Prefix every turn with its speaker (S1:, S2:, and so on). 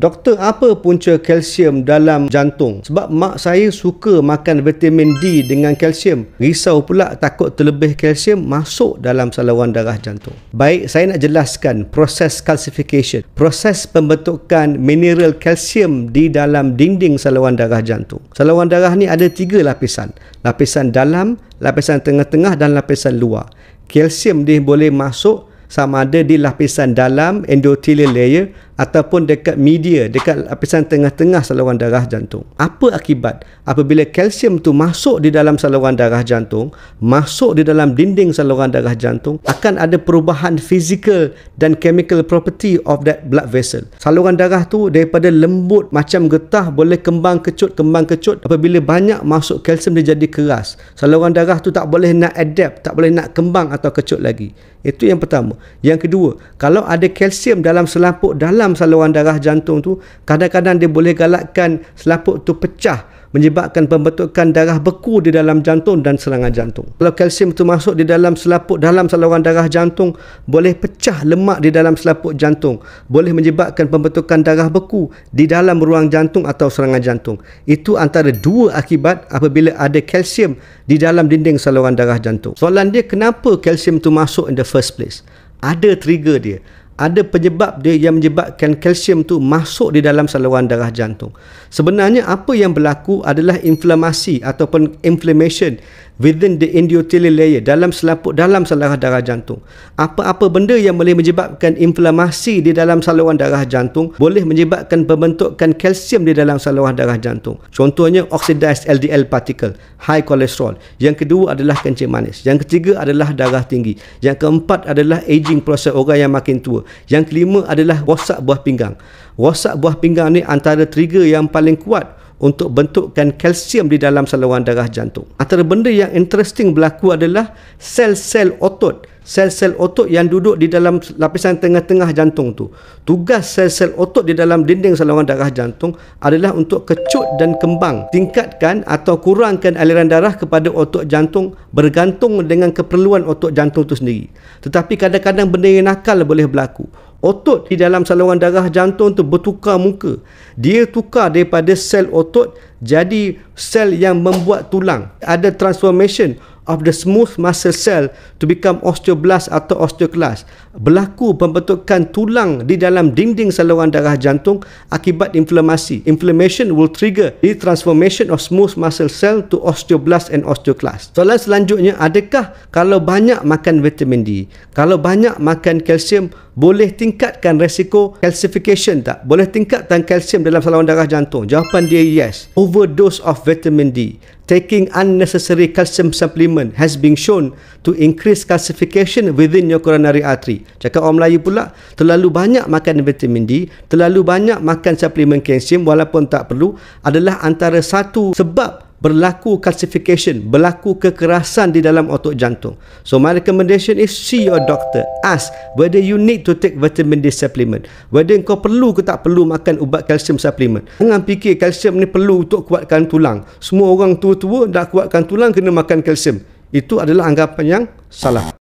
S1: Doktor, apa punca kalsium dalam jantung? Sebab mak saya suka makan vitamin D dengan kalsium. Risau pula takut terlebih kalsium masuk dalam saluran darah jantung. Baik, saya nak jelaskan proses calcification. Proses pembentukan mineral kalsium di dalam dinding saluran darah jantung. Saluran darah ni ada tiga lapisan. Lapisan dalam, lapisan tengah-tengah dan lapisan luar. Kalsium dia boleh masuk sama ada di lapisan dalam endothelial layer ataupun dekat media, dekat lapisan tengah-tengah saluran darah jantung. Apa akibat? Apabila kalsium tu masuk di dalam saluran darah jantung, masuk di dalam dinding saluran darah jantung, akan ada perubahan physical dan chemical property of that blood vessel. Saluran darah tu daripada lembut macam getah boleh kembang kecut, kembang kecut. Apabila banyak masuk kalsium dia jadi keras. Saluran darah tu tak boleh nak adapt, tak boleh nak kembang atau kecut lagi. Itu yang pertama. Yang kedua, kalau ada kalsium dalam selaput dalam dalam saluran darah jantung tu kadang-kadang dia boleh galakkan selaput tu pecah menyebabkan pembentukan darah beku di dalam jantung dan serangan jantung. Kalau kalsium tu masuk di dalam selaput dalam saluran darah jantung, boleh pecah lemak di dalam selaput jantung. Boleh menyebabkan pembentukan darah beku di dalam ruang jantung atau serangan jantung. Itu antara dua akibat apabila ada kalsium di dalam dinding saluran darah jantung. Soalan dia, kenapa kalsium tu masuk in the first place? Ada trigger dia ada penyebab dia yang menyebabkan kalsium tu masuk di dalam saluran darah jantung. Sebenarnya apa yang berlaku adalah inflamasi ataupun inflammation within the endothelial layer dalam selaput dalam saluran darah jantung. Apa-apa benda yang boleh menyebabkan inflamasi di dalam saluran darah jantung boleh menyebabkan pembentukan kalsium di dalam saluran darah jantung. Contohnya oxidized LDL particle, high cholesterol. Yang kedua adalah kencing manis. Yang ketiga adalah darah tinggi. Yang keempat adalah aging proses orang yang makin tua. Yang kelima adalah rosak buah pinggang. Rosak buah pinggang ni antara trigger yang paling kuat untuk bentukkan kalsium di dalam saluran darah jantung. Antara benda yang interesting berlaku adalah sel-sel otot sel-sel otot yang duduk di dalam lapisan tengah-tengah jantung tu. Tugas sel-sel otot di dalam dinding saluran darah jantung adalah untuk kecut dan kembang. Tingkatkan atau kurangkan aliran darah kepada otot jantung bergantung dengan keperluan otot jantung itu sendiri. Tetapi kadang-kadang benda yang nakal boleh berlaku. Otot di dalam saluran darah jantung tu bertukar muka. Dia tukar daripada sel otot jadi sel yang membuat tulang. Ada transformation of the smooth muscle cell to become osteoblast atau osteoclast. Berlaku pembentukan tulang di dalam dinding saluran darah jantung akibat inflamasi. Inflammation will trigger the transformation of smooth muscle cell to osteoblast and osteoclast. Soalan selanjutnya, adakah kalau banyak makan vitamin D, kalau banyak makan kalsium, boleh tingkatkan resiko calcification tak? Boleh tingkatkan kalsium dalam saluran darah jantung? Jawapan dia yes. Overdose of vitamin D taking unnecessary calcium supplement has been shown to increase calcification within your coronary artery. Cakap orang Melayu pula, terlalu banyak makan vitamin D, terlalu banyak makan suplemen kalsium walaupun tak perlu adalah antara satu sebab berlaku calcification, berlaku kekerasan di dalam otot jantung. So my recommendation is see your doctor. Ask whether you need to take vitamin D supplement. Whether kau perlu ke tak perlu makan ubat kalsium supplement. Jangan fikir kalsium ni perlu untuk kuatkan tulang. Semua orang tua-tua nak kuatkan tulang kena makan kalsium. Itu adalah anggapan yang salah.